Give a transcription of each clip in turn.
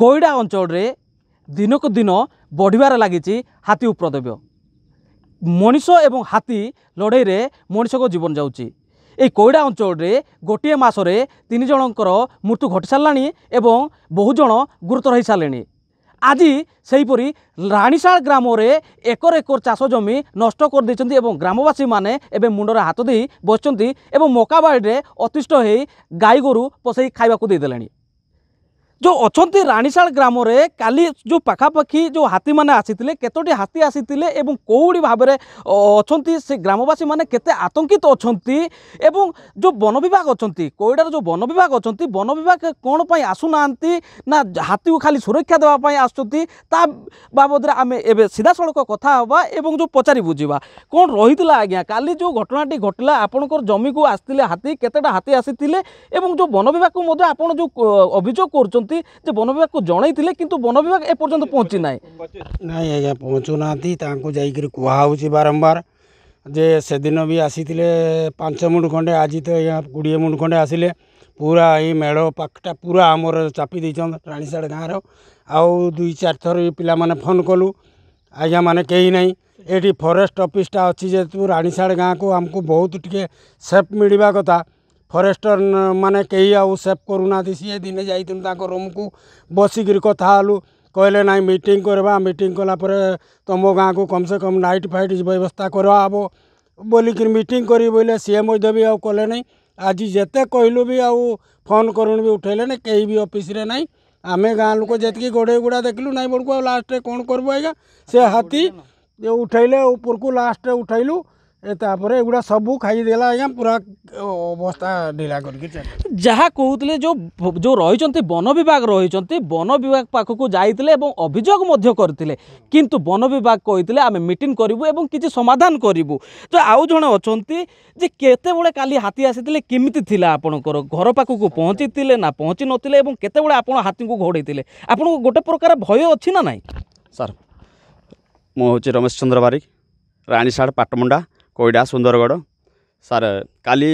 কইଡ଼ା ଅଞ୍ଚଳରେ ଦିନକୁ ଦିନ ବଢ଼ିବାରେ ଲାଗିଛି ହାତୀ ଉପଦ୍ରବ୍ୟ ମଣିଷ ଏବଂ ହାତୀ ଲଢ଼େଇରେ ମଣିଷଙ୍କ ଜୀବନ ଯାଉଛି এই কৈଡ଼ା অঞ্চলরে গোটিয়ে মাসরে তিন জনকর মৃত্যু ঘটি সারা এবং বহু জন গুরুতর হয়ে সারে আজি সেইপরি রাণীশাল গ্রামরে একর একর চাষ জমি নষ্ট করে দিয়েছেন এবং গ্রামবাসী মানে এবে মুন্ডরে হাত দিয়ে বসছেন এবং মকা বাড়িরে অতিষ্ঠ হয়ে গাই গরু পশাই খাইবাকু দিয়ে দেলে ଯେଉଁ ଅଛନ୍ତି ରାଣୀଶାଳ ଗ୍ରାମରେ କାଲି ଯେଉଁ ପାଖାପାଖି ଯେଉଁ ହାତୀମାନେ ଆସିଥିଲେ କେତୋଟି ହାତୀ ଆସିଥିଲେ ଏବଂ କେଉଁଠି ଭାବରେ ଅଛନ୍ତି ସେ ଗ୍ରାମବାସୀମାନେ କେତେ ଆତଙ୍କିତ ଅଛନ୍ତି ଏବଂ ଯେଉଁ ବନ ବିଭାଗ ଅଛନ୍ତି କୋଇଡ଼ାର ଯେଉଁ ବନ ବିଭାଗ ଅଛନ୍ତି ବନ ବିଭାଗ କ'ଣ ପାଇଁ ଆସୁନାହାନ୍ତି ନା ହାତୀକୁ ଖାଲି ସୁରକ୍ଷା ଦେବା ପାଇଁ ଆସୁଛନ୍ତି ତା ବାବଦରେ ଆମେ ଏବେ ସିଧାସଳଖ କଥା ହେବା ଏବଂ ଯେଉଁ ପଚାରି ବୁଝିବା କ'ଣ ରହିଥିଲା ଆଜ୍ଞା କାଲି ଯେଉଁ ଘଟଣାଟି ଘଟିଲା ଆପଣଙ୍କର ଜମିକୁ ଆସିଥିଲେ ହାତୀ କେତେଟା ହାତୀ ଆସିଥିଲେ ଏବଂ ଯେଉଁ ବନ ବିଭାଗକୁ ମଧ୍ୟ ଆପଣ ଯେଉଁ ଅଭିଯୋଗ କରୁଛନ୍ତି ଯେ ବନ ବିଭାଗକୁ ଜଣାଇଥିଲେ କିନ୍ତୁ ବନ ବିଭାଗ ଏପର୍ଯ୍ୟନ୍ତ ପହଞ୍ଚି ନାହିଁ ନାଇଁ ଆଜ୍ଞା ପହଞ୍ଚୁନାହାନ୍ତି ତାଙ୍କୁ ଯାଇକରି କୁହାହେଉଛି ବାରମ୍ବାର ଯେ ସେଦିନ ବି ଆସିଥିଲେ ପାଞ୍ଚ ମୁଣ୍ଡ ଖଣ୍ଡେ ଆଜି ତ ଆଜ୍ଞା କୋଡ଼ିଏ ମୁଣ୍ଡ ଖଣ୍ଡେ ଆସିଲେ ପୁରା ଏଇ ମେଢ଼ ପାଖଟା ପୁରା ଆମର ଚାପି ଦେଇଛନ୍ତି ରାଣୀଶାଡ଼ ଗାଁର ଆଉ ଦୁଇ ଚାରି ଥର ପିଲାମାନେ ଫୋନ୍ କଲୁ ଆଜ୍ଞା ମାନେ କେହି ନାହିଁ ଏଠି ଫରେଷ୍ଟ ଅଫିସଟା ଅଛି ଯେହେତୁ ରାଣୀଶାଡ଼ ଗାଁକୁ ଆମକୁ ବହୁତ ଟିକେ ସେଫ୍ ମିଳିବା କଥା ଫରେଷ୍ଟର ମାନେ କେହି ଆଉ ସେଭ୍ କରୁନାହାନ୍ତି ସିଏ ଦିନେ ଯାଇଥିଲୁ ତାଙ୍କ ରୁମ୍କୁ ବସିକିରି କଥା ହେଲୁ କହିଲେ ନାଇଁ ମିଟିଂ କରିବା ମିଟିଂ କଲା ପରେ ତୁମ ଗାଁକୁ କମ୍ ସେ କମ୍ ଲାଇଟ୍ ଫାଇଟ୍ ବ୍ୟବସ୍ଥା କରାହେବ ବୋଲିକିରି ମିଟିଂ କରିବି ବୋଇଲେ ସିଏ ମଧ୍ୟ ବି ଆଉ କଲେ ନାହିଁ ଆଜି ଯେତେ କହିଲୁ ବି ଆଉ ଫୋନ୍ କରୁଣୁ ବି ଉଠେଇଲେନି କେହି ବି ଅଫିସ୍ରେ ନାହିଁ ଆମେ ଗାଁ ଲୋକ ଯେତିକି ଗୋଡ଼େଇ ଗୁଡ଼ା ଦେଖିଲୁ ନାଇଁ ବେଳକୁ ଆଉ ଲାଷ୍ଟରେ କ'ଣ କରିବୁ ଆଜ୍ଞା ସେ ହାତୀ ଉଠେଇଲେ ଉପରକୁ ଲାଷ୍ଟରେ ଉଠେଇଲୁ তাপরে এগুলা সবু খাইদেলা আজ্ঞা পুরা অবস্থা ঢিলা করি যা কুলে যে রয়েছেন বন বিভাগ রয়েছেন বন বিভাগ পাখক যাই এবং অভিযোগ করে কিন্তু বন বিভাগ কে আমি মিটিং করবু এবং কিছু সমাধান করবু তো আউ জন অনেক যে কেতবে কালি হাতি আসলে কমিটি লা আপনার ঘর পাখক পৌঁছি না পৌঁছি নথিলে এবং কেতবে আপনার হাতী ঘোড়াই আপনার গোটে প্রকার ভয় অছি না নাই স্যার মু হচ্ছে রমেশ চন্দ্র বারিক রাণীশাড় পাটমুন্ডা କୋଇଡ଼ା ସୁନ୍ଦରଗଡ଼ ସାର୍ କାଲି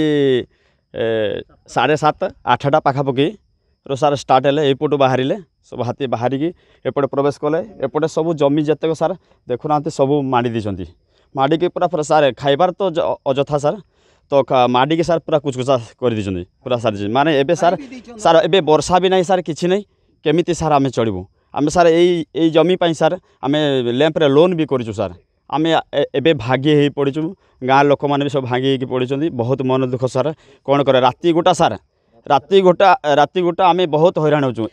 ସାଢ଼େ ସାତ ଆଠଟା ପାଖାପାଖିରୁ ସାର୍ ଷ୍ଟାର୍ଟ ହେଲେ ଏଇପଟୁ ବାହାରିଲେ ସବୁ ହାତୀ ବାହାରିକି ଏପଟେ ପ୍ରବେଶ କଲେ ଏପଟେ ସବୁ ଜମି ଯେତେକ ସାର୍ ଦେଖୁନାହାନ୍ତି ସବୁ ମାଡ଼ି ଦେଇଛନ୍ତି ମାଡ଼ିକି ପୁରା ସାର୍ ଖାଇବାର ତ ଅଯଥା ସାର୍ ତ ମାଡ଼ିକି ସାର୍ ପୁରା କୁଚକୁଚା କରିଦେଇଛନ୍ତି ପୁରା ସାର୍ ମାନେ ଏବେ ସାର୍ ସାର୍ ଏବେ ବର୍ଷା ବି ନାହିଁ ସାର୍ କିଛି ନାହିଁ କେମିତି ସାର୍ ଆମେ ଚଳିବୁ ଆମେ ସାର୍ ଏଇ ଏଇ ଜମି ପାଇଁ ସାର୍ ଆମେ ଲ୍ୟାମ୍ପରେ ଲୋନ୍ ବି କରିଛୁ ସାର୍ ଆମେ ଏବେ ଭାଗି ହେଇ ପଡ଼ିଛୁ ଗାଁ ଲୋକମାନେ ବି ସବୁ ଭାଙ୍ଗି ହେଇକି ପଡ଼ିଛନ୍ତି ବହୁତ ମନ ଦୁଃଖ ସାର୍ କ'ଣ କରେ ରାତି ଗୋଟା ସାର୍ ରାତି ଗୋଟା ରାତି ଗୋଟା ଆମେ ବହୁତ ହଇରାଣ ହେଉଛୁ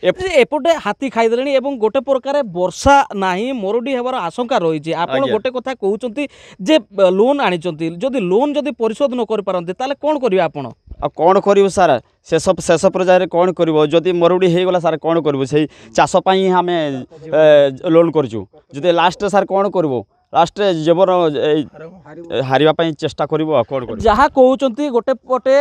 ଏପଟେ ହାତୀ ଖାଇଦେଲେଣି ଏବଂ ଗୋଟେ ପ୍ରକାର ବର୍ଷା ନାହିଁ ମରୁଡ଼ି ହେବାର ଆଶଙ୍କା ରହିଛି ଆପଣ ଗୋଟେ କଥା କହୁଛନ୍ତି ଯେ ଲୋନ୍ ଆଣିଛନ୍ତି ଯଦି ଲୋନ୍ ଯଦି ପରିଶୋଧ ନ କରିପାରନ୍ତି ତାହେଲେ କ'ଣ କରିବେ ଆପଣ ଆଉ କ'ଣ କରିବୁ ସାର୍ ଶେଷ ଶେଷ ପର୍ଯ୍ୟାୟରେ କ'ଣ କରିବ ଯଦି ମରୁଡ଼ି ହେଇଗଲା ସାର୍ କ'ଣ କରିବୁ ସେଇ ଚାଷ ପାଇଁ ଆମେ ଲୋନ୍ କରିଛୁ ଯଦି ଲାଷ୍ଟରେ ସାର୍ କ'ଣ କରିବୁ ଲାଷ୍ଟରେ ଜବର ହାରିବା ପାଇଁ ଚେଷ୍ଟା କରିବ ଯାହା କହୁଛନ୍ତି ଗୋଟେ ପଟେ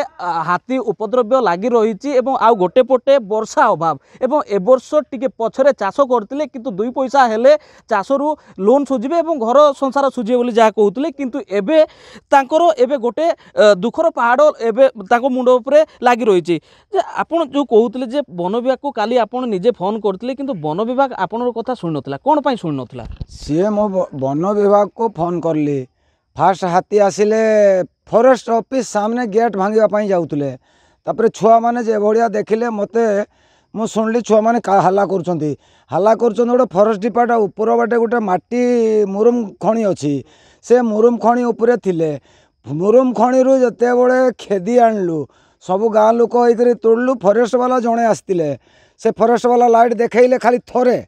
ହାତୀ ଉପଦ୍ରବ୍ୟ ଲାଗି ରହିଛି ଏବଂ ଆଉ ଗୋଟେ ପଟେ ବର୍ଷା ଅଭାବ ଏବଂ ଏ ବର୍ଷ ଟିକେ ପଛରେ ଚାଷ କରିଥିଲେ କିନ୍ତୁ ଦୁଇ ପଇସା ହେଲେ ଚାଷରୁ ଲୋନ୍ ସୁଝିବେ ଏବଂ ଘର ସଂସାର ସୁଝିବେ ବୋଲି ଯାହା କହୁଥିଲେ କିନ୍ତୁ ଏବେ ତାଙ୍କର ଏବେ ଗୋଟେ ଦୁଃଖର ପାହାଡ଼ ଏବେ ତାଙ୍କ ମୁଣ୍ଡ ଉପରେ ଲାଗି ରହିଛି ଯେ ଆପଣ ଯେଉଁ କହୁଥିଲେ ଯେ ବନ ବିଭାଗକୁ କାଲି ଆପଣ ନିଜେ ଫୋନ୍ କରିଥିଲେ କିନ୍ତୁ ବନ ବିଭାଗ ଆପଣଙ୍କ କଥା ଶୁଣିନଥିଲା କ'ଣ ପାଇଁ ଶୁଣିନଥିଲା ସିଏ ମୋ ବନ ବିଭାଗକୁ ଫୋନ୍ କଲି ଫାର୍ଷ୍ଟ ହାତୀ ଆସିଲେ ଫରେଷ୍ଟ ଅଫିସ୍ ସାମ୍ନା ଗେଟ୍ ଭାଙ୍ଗିବା ପାଇଁ ଯାଉଥିଲେ ତାପରେ ଛୁଆମାନେ ଯେଭଳିଆ ଦେଖିଲେ ମୋତେ ମୁଁ ଶୁଣିଲି ଛୁଆମାନେ ହାଲ୍ଲା କରୁଛନ୍ତି ହାଲ୍ଲା କରୁଛନ୍ତି ଗୋଟେ ଫରେଷ୍ଟ ଡିପାର୍ଟମେଣ୍ଟ ଉପର ବାଟେ ଗୋଟେ ମାଟି ମୁରୁମ ଖଣି ଅଛି ସେ ମୁରୁମ ଖଣି ଉପରେ ଥିଲେ ମୁରୁମ ଖଣିରୁ ଯେତେବେଳେ ଖେଦି ଆଣିଲୁ ସବୁ ଗାଁ ଲୋକ ହେଇକରି ତୋଳିଲୁ ଫରେଷ୍ଟବାଲା ଜଣେ ଆସିଥିଲେ ସେ ଫରେଷ୍ଟବାଲା ଲାଇଟ୍ ଦେଖେଇଲେ ଖାଲି ଥରେ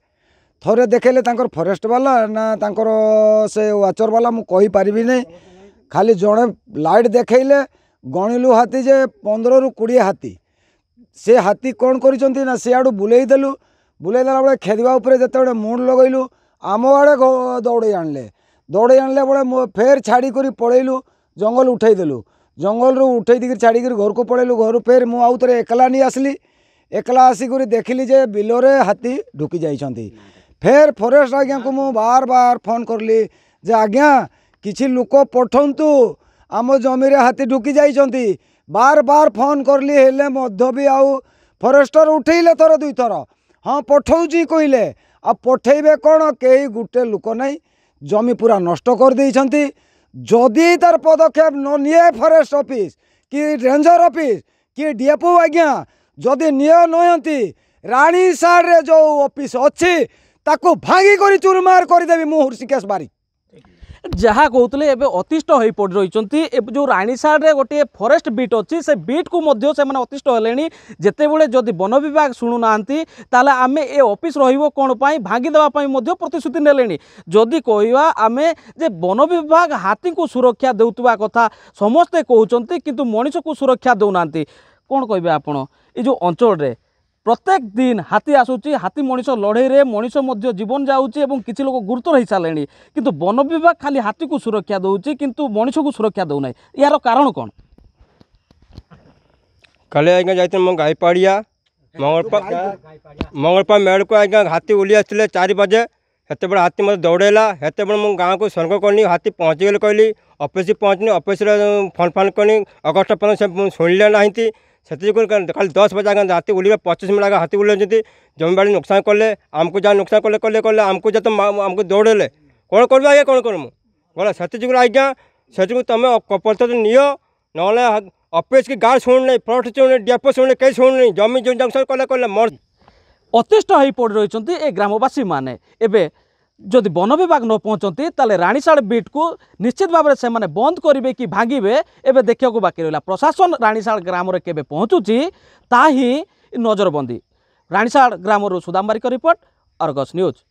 ଥରେ ଦେଖେଇଲେ ତାଙ୍କର ଫରେଷ୍ଟ ବାଲା ନା ତାଙ୍କର ସେ ୱାଚର୍ ବାଲା ମୁଁ କହିପାରିବିନି ଖାଲି ଜଣେ ଲାଇଟ୍ ଦେଖେଇଲେ ଗଣିଲୁ ହାତୀ ଯେ ପନ୍ଦରରୁ କୋଡ଼ିଏ ହାତୀ ସେ ହାତୀ କ'ଣ କରିଛନ୍ତି ନା ସିଆଡ଼ୁ ବୁଲେଇ ଦେଲୁ ବୁଲେଇ ଦେଲା ବେଳେ ଖେଦିବା ଉପରେ ଯେତେବେଳେ ମୁଣ୍ଡ ଲଗେଇଲୁ ଆମ ଆଡ଼େ ଦୌଡ଼େଇ ଆଣିଲେ ଦୌଡ଼େଇ ଆଣିଲା ବେଳେ ଫେର୍ ଛାଡ଼ିକରି ପଳେଇଲୁ ଜଙ୍ଗଲ ଉଠେଇ ଦେଲୁ ଜଙ୍ଗଲରୁ ଉଠେଇ ଦେଇକି ଛାଡ଼ିକିରି ଘରକୁ ପଳେଇଲୁ ଘରୁ ଫେର୍ ମୁଁ ଆଉ ଥରେ ଏକଲା ନେଇ ଆସିଲି ଏକଲା ଆସିକରି ଦେଖିଲି ଯେ ବିଲରେ ହାତୀ ଢୁକି ଯାଇଛନ୍ତି ফের ଫରେଷ୍ଟ ଆଜ୍ଞାଙ୍କୁ ମୁଁ ବାର ବାର ଫୋନ୍ କଲି ଯେ ଆଜ୍ଞା କିଛି ଲୋକ ପଠାନ୍ତୁ ଆମ ଜମିରେ ହାତୀ ଢୁକି ଯାଇଛନ୍ତି ବାର ବାର ଫୋନ୍ କଲି ହେଲେ ମଧ୍ୟ ବି ଆଉ ଫରେଷ୍ଟର ଉଠେଇଲେ ଥର ଦୁଇଥର ହଁ ପଠଉଛି କହିଲେ ଆଉ ପଠେଇବେ କ'ଣ କେହି ଗୋଟେ ଲୋକ ନାହିଁ ଜମି ପୁରା ନଷ୍ଟ କରିଦେଇଛନ୍ତି ଯଦି ତାର ପଦକ୍ଷେପ ନ ନିଏ ଫରେଷ୍ଟ ଅଫିସ୍ କି ରେଞ୍ଜର ଅଫିସ୍ କି ଡିଏଫ୍ଓ ଆଜ୍ଞା ଯଦି ନିୟ ନୁହନ୍ତି ରାଣୀ ସାରରେ ଯେଉଁ ଅଫିସ୍ ଅଛି ତାକୁ ଭାଙ୍ଗି କରି ଚୁରମାର କରିଦେବି ମୁଁ ହୃଷିକେଶ ବାରିକ ଯାହା କହୁଥିଲେ ଏବେ ଅତିଷ୍ଠ ହୋଇପଡ଼ି ରହିଛନ୍ତି ଯେଉଁ ରାଣୀସାଡ଼ରେ ଗୋଟିଏ ଫରେଷ୍ଟ ବିଟ୍ ଅଛି ସେ ବିଟ୍କୁ ମଧ୍ୟ ସେମାନେ ଅତିଷ୍ଠ ହେଲେଣି ଯେତେବେଳେ ଯଦି ବନ ବିଭାଗ ଶୁଣୁନାହାନ୍ତି ତାହେଲେ ଆମେ ଏ ଅଫିସ୍ ରହିବ କ'ଣ ପାଇଁ ଭାଙ୍ଗିଦେବା ପାଇଁ ମଧ୍ୟ ପ୍ରତିଶ୍ରୁତି ନେଲେଣି ଯଦି କହିବା ଆମେ ଯେ ବନ ବିଭାଗ ହାତୀଙ୍କୁ ସୁରକ୍ଷା ଦେଉଥିବା କଥା ସମସ୍ତେ କହୁଛନ୍ତି କିନ୍ତୁ ମଣିଷକୁ ସୁରକ୍ଷା ଦେଉନାହାନ୍ତି କ'ଣ କହିବେ ଆପଣ ଏ ଯେଉଁ ଅଞ୍ଚଳରେ প্রত্যেক দিন হাতি আসুচি হাতি মনিষ লড়াইরে মানুষ মধ্য জীবন যাচ্ছে এবং কিছু লোক গুরুত্ব হয়ে সারে কিন্তু বন বিভাগ খালি হাতি কু সুরক্ষা দেউছি কিন্তু মনিষকে সুরক্ষা দেয় না ইয়ার কারণ কম কালে আজ্ঞা যাই গাইপাড়িয়া মঙ্গলপা মঙ্গলপা মেড়কু আজ্ঞা হাতি উলি আসলে চারি বাজে সেতবে হাতি মতো দৌড়াইলা সেতবে মু গাঁকু স্বর্গ কলি হাতি পৌঁছিগলে কহিলি অফিস পৌঁছনি অফিসরে ফোন ফান কলি অগস্ট পর্যন্ত সে শুনলে না ସେଥିଯୋଗୁଁ କାଲି ଦଶ ବଜା ରାତି ଓଳିବା ପଚିଶ ମିନିଟ୍ ଆଗେ ହାତୀ ଓଳେଇଛନ୍ତି ଜମିବାଡ଼ି ନୋକସାନ କଲେ ଆମକୁ ଯାହା ନୋକସାନ କଲେ କଲେ କଲେ ଆମକୁ ଯେତେ ଆମକୁ ଦୌଡ଼େଇଲେ କ'ଣ କରିବୁ ଆଜ୍ଞା କ'ଣ କରିବୁ ଗଲା ସେଥିଯୋଗୁଁ ଆଜ୍ଞା ସେଥିଯୋଗୁଁ ତୁମେ ପଦକ୍ଷେପ ନିଅ ନହେଲେ ଅଫିସ୍କି ଗାର୍ଡ଼ ଶୁଣୁନି ଫ୍ଲଟ୍ ଶୁଣୁନି ଡିଏଫ୍ଓ ଶୁଣୁନି କେହି ଶୁଣୁନି ଜମି ଜଙ୍କ୍ସନ୍ କଲେ କଲେ ମୋର ଅତିଷ୍ଠ ହୋଇ ପଡ଼ି ରହିଛନ୍ତି ଏ ଗ୍ରାମବାସୀମାନେ ଏବେ ଯଦି ବନ ବିଭାଗ ନ ପହଞ୍ଚନ୍ତି ତାହେଲେ ରାଣୀଶାଳ ବିଟ୍କୁ ନିଶ୍ଚିତ ଭାବରେ ସେମାନେ ବନ୍ଦ କରିବେ କି ଭାଙ୍ଗିବେ ଏବେ ଦେଖିବାକୁ ବାକି ରହିଲା ପ୍ରଶାସନ ରାଣୀଶାଳ ଗ୍ରାମରେ କେବେ ପହଞ୍ଚୁଛି ତାହା ହିଁ ନଜରବନ୍ଦୀ ରାଣୀଶାଳ ଗ୍ରାମରୁ ସୁଦାମ୍ବାରିକ ରିପୋର୍ଟ ଅର୍ଗସ୍ ନ୍ୟୁଜ୍